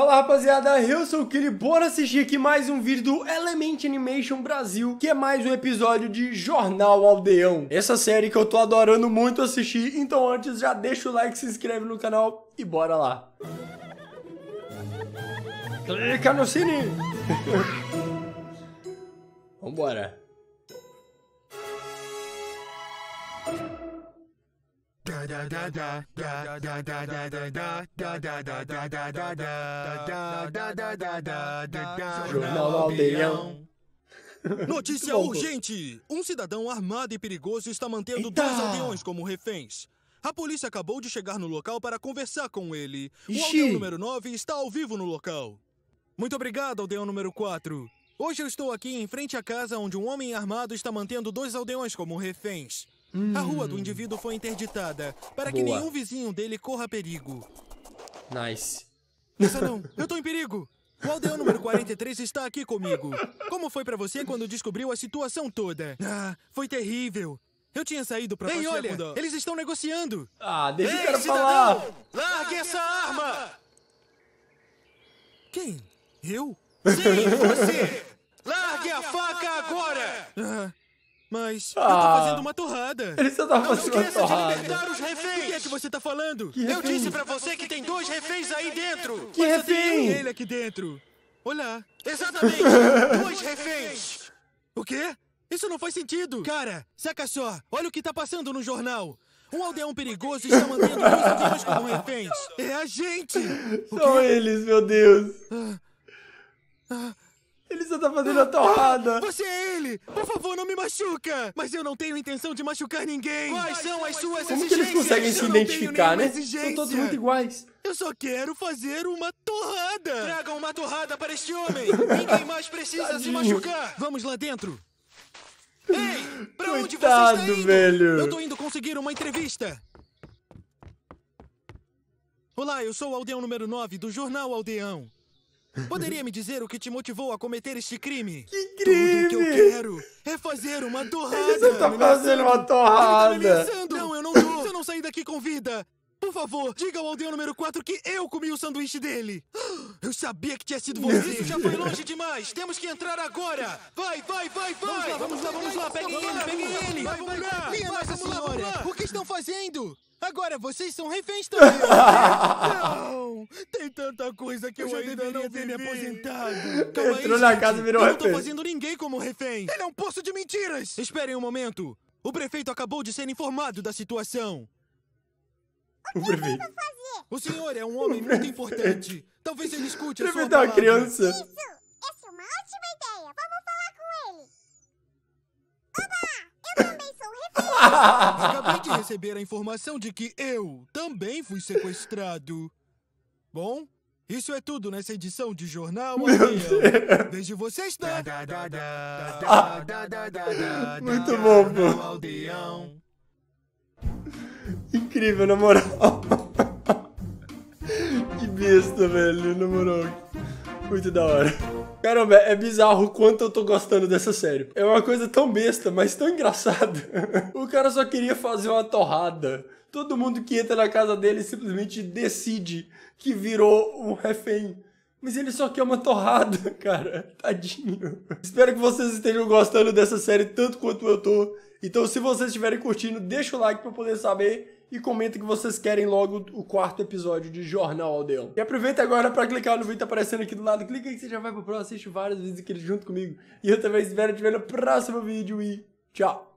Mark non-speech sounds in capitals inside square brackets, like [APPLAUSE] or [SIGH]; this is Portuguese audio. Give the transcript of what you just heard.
Fala rapaziada, eu sou o Kiri bora assistir aqui mais um vídeo do Element Animation Brasil, que é mais um episódio de Jornal Aldeão. Essa série que eu tô adorando muito assistir, então antes já deixa o like, se inscreve no canal e bora lá. Clica no sininho. [LAUGHS] Vambora. Jornal Aldeão. Notícia urgente! Um cidadão armado e perigoso está mantendo Eita. dois aldeões como reféns. A polícia acabou de chegar no local para conversar com ele. O aldeão número 9 está ao vivo no local. Muito obrigado, aldeão número 4. Hoje eu estou aqui em frente à casa onde um homem armado está mantendo dois aldeões como reféns. Hum. A rua do hum. indivíduo foi interditada para Boa. que nenhum vizinho dele corra perigo. Nice. Nossa, não, eu tô em perigo. O aldeão número 43 está aqui comigo. Como foi para você quando descobriu a situação toda? Ah, foi terrível. Eu tinha saído pra Ei, olha, quando... eles estão negociando. Ah, deixa Ei, o cara cidadão, falar. Largue essa arma. Quem? Eu? Sim, você. [LAUGHS] Largue a faca agora. Ah. Mas ah. eu tô fazendo uma torrada. Ele só tá fazendo uma esqueça de torrada. libertar os reféns. O que é que você tá falando? Que Eu disse pra você que tem dois reféns aí dentro. Que Mas tem eu refém? ele aqui dentro. Olá. Exatamente. [LAUGHS] dois reféns. O quê? Isso não faz sentido. Cara, saca só. Olha o que tá passando no jornal. Um aldeão perigoso está mantendo dois aldeões como reféns. É a gente. São eles, meu Deus. Ah. Ah tá fazendo a torrada? Você é ele! Por favor, não me machuca! Mas eu não tenho intenção de machucar ninguém! Quais, são as suas exigências? Como que eles conseguem se identificar, né? São todos muito iguais. Eu só quero fazer uma torrada! Tragam uma torrada para este homem! [LAUGHS] ninguém mais precisa se machucar! Vamos lá dentro! Ei, pra Coitado, onde você está indo? velho! Eu tô indo conseguir uma entrevista! Olá, eu sou o Aldeão número 9 do Jornal Aldeão. Poderia me dizer o que te motivou a cometer este crime? Que crime! Tudo que eu quero é fazer uma torrada. Você tá, tá fazendo uma tá torrada. Tá não, eu não tô. Se eu não sair daqui com vida, por favor, diga ao aldeão número 4 que eu comi o sanduíche dele. Eu sabia que tinha sido você. Isso já foi longe demais. Temos que entrar agora. Vai, vai, vai, vai. Vamos lá, vamos lá, vamos lá. Pegue ele, pegue ele. Vai, vai, vai. Minha Nossa Senhora, o que estão fazendo? Agora vocês são reféns [LAUGHS] também. [LAUGHS] Tem tanta coisa que eu, eu não deveria ter me aposentado! Calma Entrou aí, na gente. casa e virou eu refém. Eu não tô fazendo ninguém como refém! Ele é um poço de mentiras! Esperem um momento! O prefeito acabou de ser informado da situação! O, que prefeito. fazer? O senhor é um homem muito importante! Talvez ele escute a sua palavra! uma criança! Isso! Essa é uma ótima ideia! Vamos falar com ele! Oba! Eu também sou refém! Acabei de receber a informação de que eu também fui sequestrado. Bom, isso é tudo nessa edição de Jornal Aldeão. Vejo vocês né? muito bom, pô. Incrível, na moral. que besta, velho, na moral. Muito da hora. Caramba, é bizarro o quanto eu tô gostando dessa série. É uma coisa tão besta, mas tão engraçada. [LAUGHS] o cara só queria fazer uma torrada. Todo mundo que entra na casa dele simplesmente decide que virou um refém. Mas ele só quer uma torrada, [LAUGHS] cara. Tadinho. Espero que vocês estejam gostando dessa série tanto quanto eu tô. Então, se vocês estiverem curtindo, deixa o like pra eu poder saber e comenta que vocês querem logo o quarto episódio de Jornal Aldeão. E aproveita agora para clicar no vídeo que tá aparecendo aqui do lado, clica aí que você já vai pro próximo, assiste vários vídeos aqui junto comigo. E eu também espero te ver no próximo vídeo e tchau!